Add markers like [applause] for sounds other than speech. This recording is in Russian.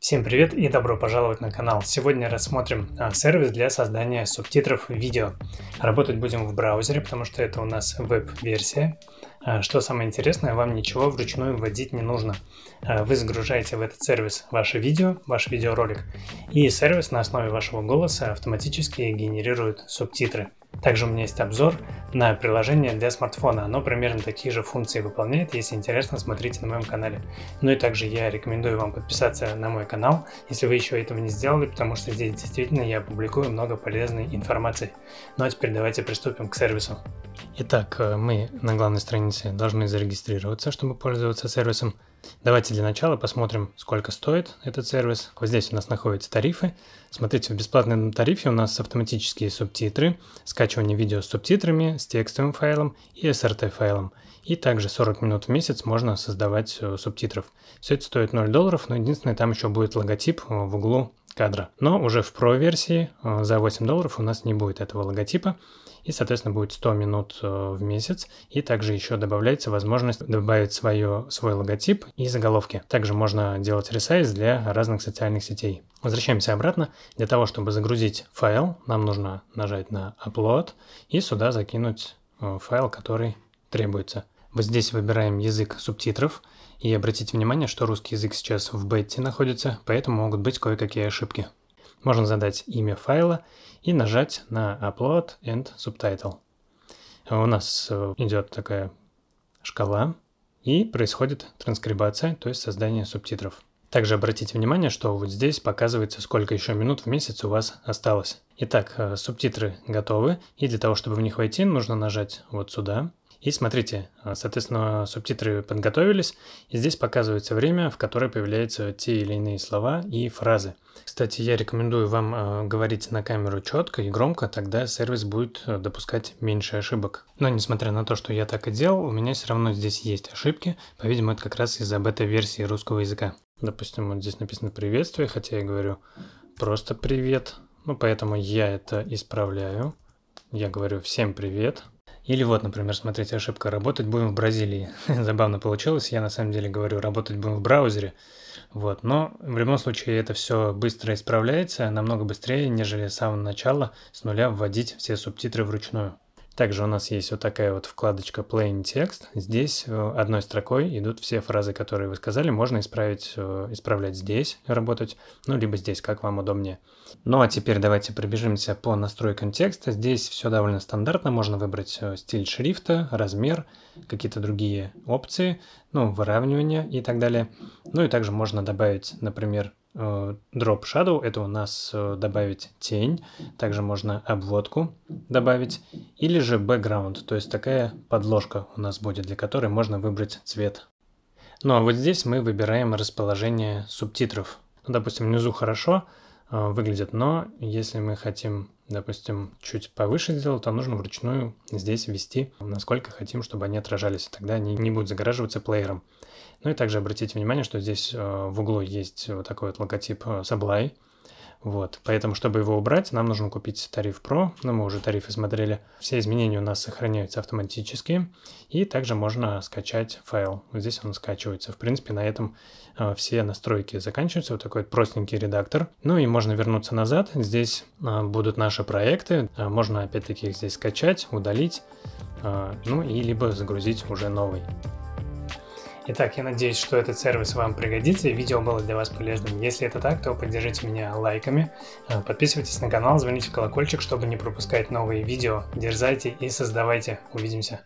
Всем привет и добро пожаловать на канал. Сегодня рассмотрим а, сервис для создания субтитров видео. Работать будем в браузере, потому что это у нас веб-версия. А, что самое интересное, вам ничего вручную вводить не нужно. А, вы загружаете в этот сервис ваше видео, ваш видеоролик, и сервис на основе вашего голоса автоматически генерирует субтитры. Также у меня есть обзор на приложение для смартфона. Оно примерно такие же функции выполняет. Если интересно, смотрите на моем канале. Ну и также я рекомендую вам подписаться на мой канал, если вы еще этого не сделали, потому что здесь действительно я публикую много полезной информации. Ну а теперь давайте приступим к сервису. Итак, э, мы на главной странице должны зарегистрироваться, чтобы пользоваться сервисом. Давайте для начала посмотрим, сколько стоит этот сервис. Вот здесь у нас находятся тарифы. Смотрите, в бесплатном тарифе у нас автоматические субтитры, скачивание видео с субтитрами, с текстовым файлом и SRT-файлом. И также 40 минут в месяц можно создавать э, субтитров. Все это стоит 0 долларов, но единственное, там еще будет логотип э, в углу кадра. Но уже в Pro версии э, за 8 долларов у нас не будет этого логотипа. И, соответственно, будет 100 минут э, в месяц. И также еще добавляется возможность добавить свое, свой логотип и заголовки. Также можно делать ресайз для разных социальных сетей. Возвращаемся обратно. Для того, чтобы загрузить файл, нам нужно нажать на Upload и сюда закинуть э, файл, который требуется. Вот здесь выбираем язык субтитров. И обратите внимание, что русский язык сейчас в бете находится, поэтому могут быть кое-какие ошибки. Можно задать имя файла и нажать на Upload and Subtitle. У нас э, идет такая шкала, и происходит транскрибация, то есть создание субтитров. Также обратите внимание, что вот здесь показывается, сколько еще минут в месяц у вас осталось. Итак, э, субтитры готовы, и для того, чтобы в них войти, нужно нажать вот сюда, и смотрите, э, соответственно, субтитры подготовились, и здесь показывается время, в которое появляются те или иные слова и фразы. Кстати, я рекомендую вам э, говорить на камеру четко и громко, тогда сервис будет э, допускать меньше ошибок. Но несмотря на то, что я так и делал, у меня все равно здесь есть ошибки, по-видимому, это как раз из-за бета-версии русского языка. Допустим, вот здесь написано «приветствие», хотя я говорю просто «привет», ну поэтому я это исправляю. Я говорю «всем привет», или вот, например, смотрите, ошибка «Работать будем в Бразилии». [laughs] Забавно получилось, я на самом деле говорю «работать будем в браузере», вот, но в любом случае это все быстро исправляется, намного быстрее, нежели с самого начала с нуля вводить все субтитры вручную. Также у нас есть вот такая вот вкладочка Plain Text. Здесь э, одной строкой идут все фразы, которые вы сказали. Можно исправить, э, исправлять здесь, работать, ну, либо здесь, как вам удобнее. Ну, а теперь давайте пробежимся по настройкам текста. Здесь все довольно стандартно. Можно выбрать э, стиль шрифта, размер, какие-то другие опции, ну, выравнивание и так далее. Ну, и также можно добавить, например, Drop Shadow — это у нас добавить тень, также можно обводку добавить или же background, то есть такая подложка у нас будет, для которой можно выбрать цвет. Ну а вот здесь мы выбираем расположение субтитров. Ну, допустим, внизу хорошо э, выглядит, но если мы хотим, допустим, чуть повыше сделать, то нужно вручную здесь ввести, насколько хотим, чтобы они отражались, тогда они не будут загораживаться плеером. Ну и также обратите внимание, что здесь э, в углу есть вот такой вот логотип э, Sublime, вот, поэтому, чтобы его убрать, нам нужно купить тариф Pro, но ну, мы уже тарифы смотрели. Все изменения у нас сохраняются автоматически, и также можно скачать файл. Вот здесь он скачивается. В принципе, на этом э, все настройки заканчиваются. Вот такой вот простенький редактор. Ну и можно вернуться назад. Здесь э, будут наши проекты. Э, можно опять-таки их здесь скачать, удалить, э, ну и либо загрузить уже новый. Итак, я надеюсь, что этот сервис вам пригодится и видео было для вас полезным. Если это так, то поддержите меня лайками, э, подписывайтесь на канал, звоните в колокольчик, чтобы не пропускать новые видео. Дерзайте и создавайте. Увидимся.